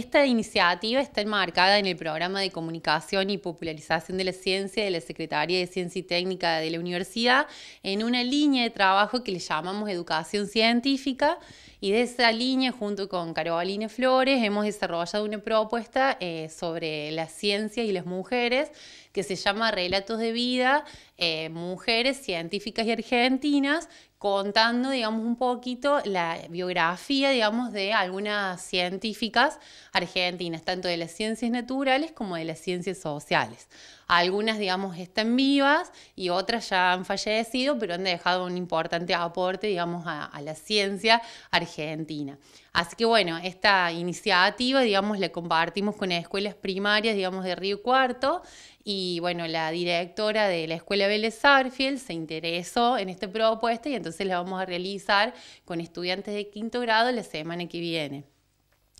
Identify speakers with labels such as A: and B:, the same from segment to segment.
A: Esta iniciativa está enmarcada en el programa de comunicación y popularización de la ciencia de la Secretaría de Ciencia y Técnica de la Universidad en una línea de trabajo que le llamamos educación científica y de esa línea junto con Carolina Flores hemos desarrollado una propuesta eh, sobre la ciencia y las mujeres que se llama Relatos de Vida, eh, Mujeres Científicas y Argentinas, contando, digamos, un poquito la biografía, digamos, de algunas científicas argentinas, tanto de las ciencias naturales como de las ciencias sociales. Algunas, digamos, están vivas y otras ya han fallecido, pero han dejado un importante aporte, digamos, a, la ciencia argentina. Así que bueno, esta iniciativa, digamos, la compartimos con escuelas primarias, digamos, de Río Cuarto y y bueno, la directora de la Escuela Vélez se interesó en esta propuesta y entonces la vamos a realizar con estudiantes de quinto grado la semana que viene.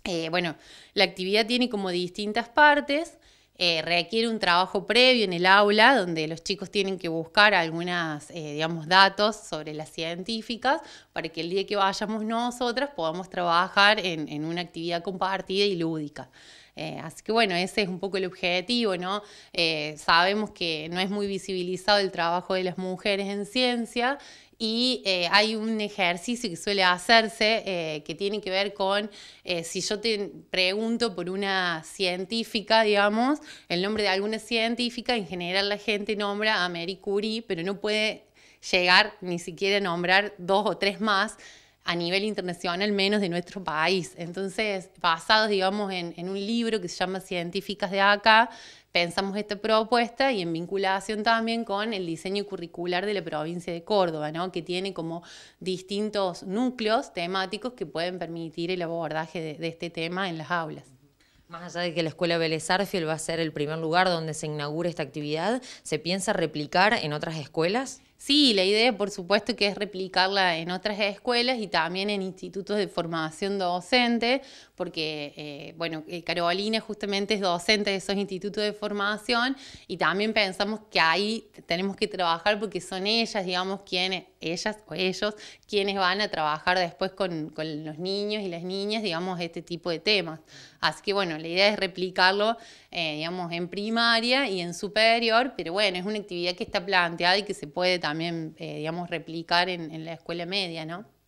A: Eh, bueno, la actividad tiene como distintas partes. Eh, requiere un trabajo previo en el aula, donde los chicos tienen que buscar algunos, eh, datos sobre las científicas para que el día que vayamos nosotras podamos trabajar en una actividad compartida y lúdica. Eh, así que bueno, ese es un poco el objetivo, ¿no? Eh, sabemos que no es muy visibilizado el trabajo de las mujeres en ciencia y eh, hay un ejercicio que suele hacerse que tiene que ver con si yo te pregunto por una científica, digamos, el nombre de alguna científica, en general la gente nombra a Marie Curie, pero no puede llegar ni siquiera a nombrar dos o tres más a nivel internacional, menos de nuestro país. Entonces, basados, digamos, en, un libro que se llama Científicas de Acá, pensamos esta propuesta y en vinculación también con el diseño curricular de la provincia de Córdoba, que tiene como distintos núcleos temáticos que pueden permitir el abordaje de, este tema en las aulas. Más allá de que la Escuela Vélez va a ser el primer lugar donde se inaugure esta actividad, ¿se piensa replicar en otras escuelas? Sí, la idea por supuesto que es replicarla en otras escuelas y también en institutos de formación docente, porque, eh, bueno, eh, Carolina justamente es docente de esos institutos de formación y también pensamos que ahí tenemos que trabajar porque son ellas, digamos, quienes ellas o ellos quienes van a trabajar después con, los niños y las niñas, digamos, este tipo de temas. Así que bueno, la idea es replicarlo, eh, digamos, en primaria y en superior, pero bueno, es una actividad que está planteada y que se puede también, eh, digamos, replicar en la escuela media, ¿no?